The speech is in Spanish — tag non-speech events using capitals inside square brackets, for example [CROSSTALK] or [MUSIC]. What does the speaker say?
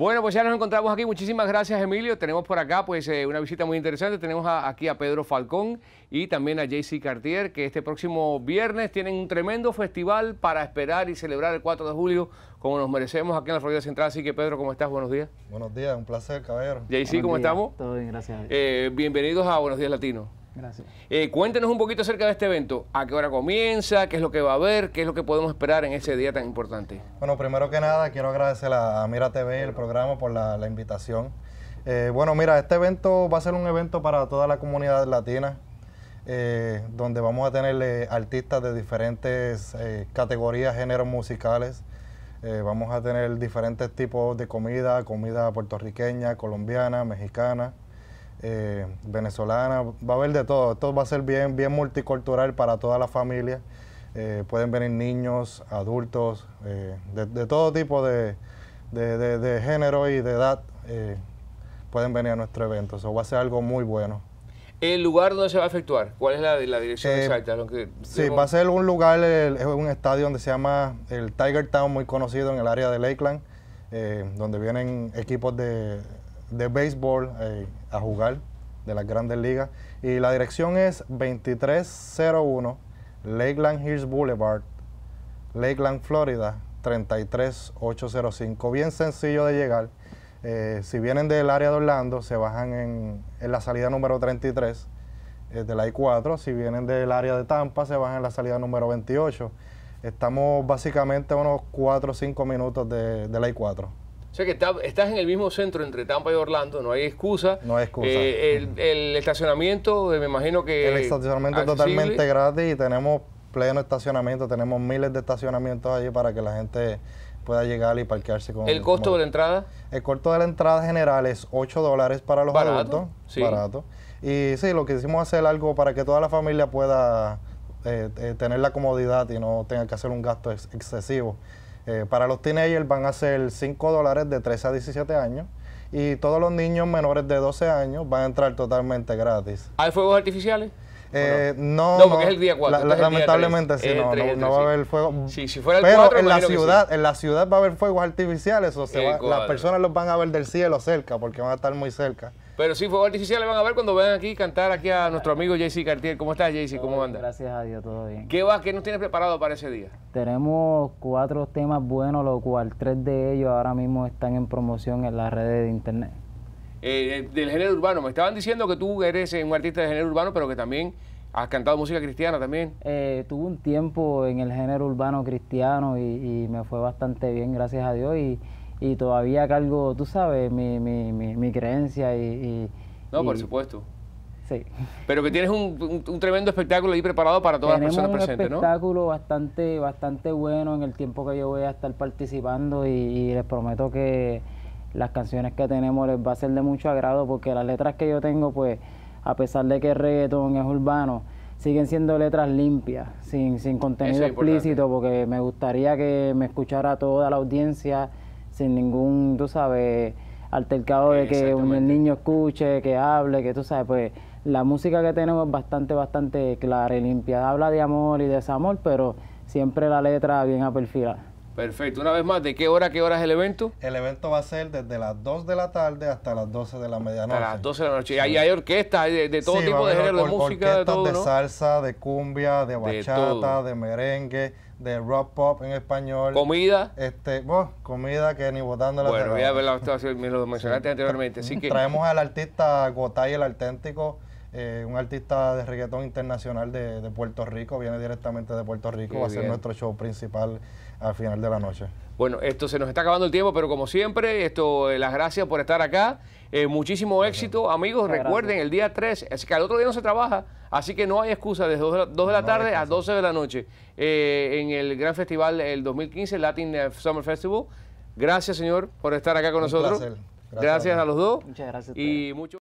Bueno, pues ya nos encontramos aquí. Muchísimas gracias, Emilio. Tenemos por acá pues eh, una visita muy interesante. Tenemos aquí a Pedro Falcón y también a JC Cartier, que este próximo viernes tienen un tremendo festival para esperar y celebrar el 4 de julio como nos merecemos aquí en la Florida Central. Así que, Pedro, ¿cómo estás? Buenos días. Buenos días, un placer, caballero. JC, ¿cómo estamos? Todo bien, gracias. Eh, bienvenidos a Buenos Días Latinos. Gracias. Eh, cuéntenos un poquito acerca de este evento. ¿A qué hora comienza? ¿Qué es lo que va a haber? ¿Qué es lo que podemos esperar en ese día tan importante? Bueno, primero que nada, quiero agradecer a Mira TV, el programa, por la, invitación. Eh, bueno, mira, este evento va a ser un evento para toda la comunidad latina, eh, donde vamos a tener artistas de diferentes categorías, géneros musicales. vamos a tener diferentes tipos de comida, comida puertorriqueña, colombiana, mexicana. Eh, venezolana, va a haber de todo. Esto va a ser bien, bien multicultural para toda la familia. Eh, pueden venir niños, adultos, eh, de, todo tipo de, género y de edad. pueden venir a nuestro evento. Eso va a ser algo muy bueno. ¿El lugar donde se va a efectuar? ¿Cuál es la, dirección exacta? sí, va a ser un lugar, es un estadio donde se llama el Tiger Town, muy conocido en el área de Lakeland, donde vienen equipos de de béisbol eh, a jugar de las grandes ligas. Y la dirección es 2301 Lakeland Hills Boulevard, Lakeland, Florida, 33805. Bien sencillo de llegar. Eh, si vienen del área de Orlando, se bajan en, la salida número 33 eh, de la I-4. Si vienen del área de Tampa, se bajan en la salida número 28. Estamos básicamente a unos 4 o 5 minutos de, de la I-4. O sea que estás en el mismo centro entre Tampa y Orlando, no hay excusa. No hay excusa. Eh, el, estacionamiento, eh, me imagino que... El estacionamiento es totalmente gratis y tenemos pleno estacionamiento, tenemos miles de estacionamientos allí para que la gente pueda llegar y parquearse con... ¿El costo de la entrada? El costo de la entrada general es 8 dólares para los barato, adultos, barato. Y sí, lo que hicimos hacer algo para que toda la familia pueda eh, tener la comodidad y no tenga que hacer un gasto excesivo. Eh, para los teenagers van a ser 5 dólares de 13 a 17 años y todos los niños menores de 12 años van a entrar totalmente gratis. ¿Hay fuegos artificiales? Eh, no, porque es el día 4. lamentablemente, no, no, va a haber fuego. Pero en la ciudad, en la ciudad va a haber fuegos artificiales, o sea, las personas los van a ver del cielo cerca, porque van a estar muy cerca. Pero sí, Artificial le van a ver cuando vengan aquí cantar aquí a nuestro amigo JC Cartier. ¿Cómo estás, JC? ¿Cómo andas? Gracias a Dios, todo bien. ¿Qué vas, qué nos tienes preparado para ese día? Tenemos cuatro temas buenos, lo cual tres de ellos ahora mismo están en promoción en las redes de internet. Eh, eh, del género urbano, me estaban diciendo que tú eres un artista de género urbano, pero que también ¿Has cantado música cristiana también? Eh, tuve un tiempo en el género urbano cristiano y, y, me fue bastante bien, gracias a Dios. Y y todavía cargo, tú sabes, mi, mi, mi, creencia y, No, por supuesto. Sí. Pero que tienes un, tremendo espectáculo ahí preparado para todas las personas presentes, ¿no? un espectáculo bastante, bastante bueno en el tiempo que yo voy a estar participando y, les prometo que las canciones que tenemos les va a ser de mucho agrado porque las letras que yo tengo, pues, a pesar de que el es urbano, siguen siendo letras limpias, sin, sin contenido explícito, porque me gustaría que me escuchara toda la audiencia sin ningún, tú sabes, altercado de que un niño escuche, que hable, que tú sabes, pues la música que tenemos es bastante, bastante clara y limpia. Habla de amor y de desamor, pero siempre la letra bien aperfilada. Perfecto. Una vez más, ¿de qué hora, qué hora es el evento? El evento va a ser desde las 2 de la tarde hasta las 12 de la medianoche. Hasta las 12 de la noche. Y ahí hay orquestas de, todo tipo de género, de música, de todo, salsa, de cumbia, de bachata, de, merengue, de rock pop en español. ¿Comida? Este, comida que ni votando la Bueno, voy lo mencionaste anteriormente. [LAUGHS] Traemos al artista Gotay el auténtico eh, un artista de reggaetón internacional de, Puerto Rico, viene directamente de Puerto Rico, va a ser nuestro show principal al final de la noche. Bueno, esto se nos está acabando el tiempo, pero como siempre, esto eh, las gracias por estar acá. Eh, muchísimo éxito, amigos. Recuerden, el día 3, es que al otro día no se trabaja, así que no hay excusa, desde 2 de la, tarde a 12 de la noche, en el gran festival del 2015, Latin Summer Festival. Gracias, señor, por estar acá con nosotros. Gracias, a, los dos. Muchas gracias. Y mucho